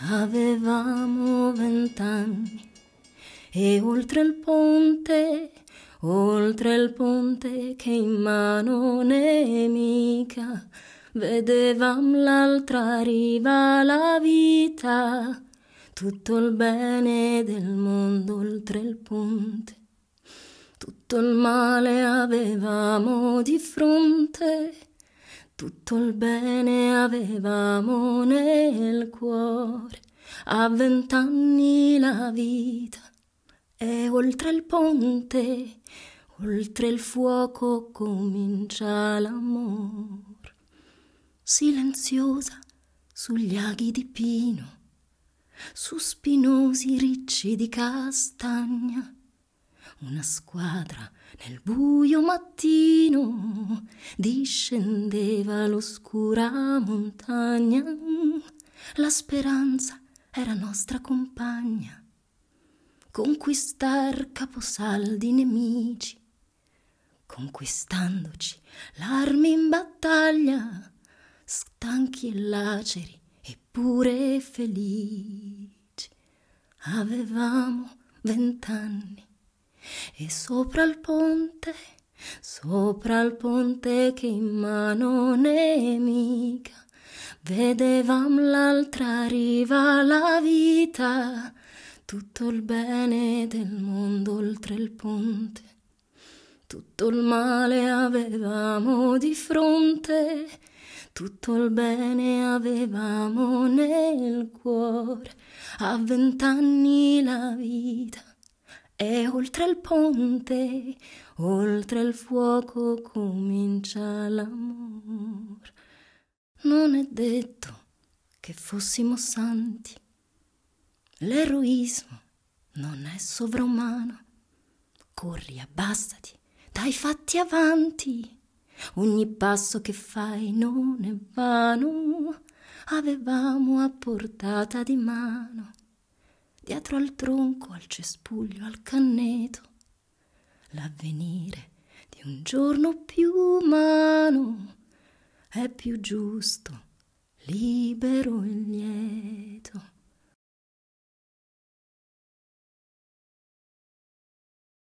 Avevamo vent'anni e oltre il ponte, oltre il ponte che in mano nemica vedevamo l'altra riva la vita, tutto il bene del mondo oltre il ponte. Tutto il male avevamo di fronte tutto il bene avevamo nel cuore, a vent'anni la vita e oltre il ponte, oltre il fuoco comincia l'amor. Silenziosa sugli aghi di pino, su spinosi ricci di castagna una squadra nel buio mattino discendeva l'oscura montagna. La speranza era nostra compagna. Conquistar caposaldi nemici, conquistandoci l'armi in battaglia, stanchi e laceri eppure felici. Avevamo vent'anni e sopra il ponte, sopra il ponte che in mano nemica vedevam l'altra riva la vita, tutto il bene del mondo oltre il ponte. Tutto il male avevamo di fronte, tutto il bene avevamo nel cuore, a vent'anni la vita è oltre il ponte, oltre il fuoco comincia l'amor. Non è detto che fossimo santi. L'eroismo non è sovrumano. Corri, abbassati, dai fatti avanti. Ogni passo che fai non è vano. Avevamo a portata di mano dietro al tronco, al cespuglio, al canneto, l'avvenire di un giorno più umano è più giusto, libero e lieto.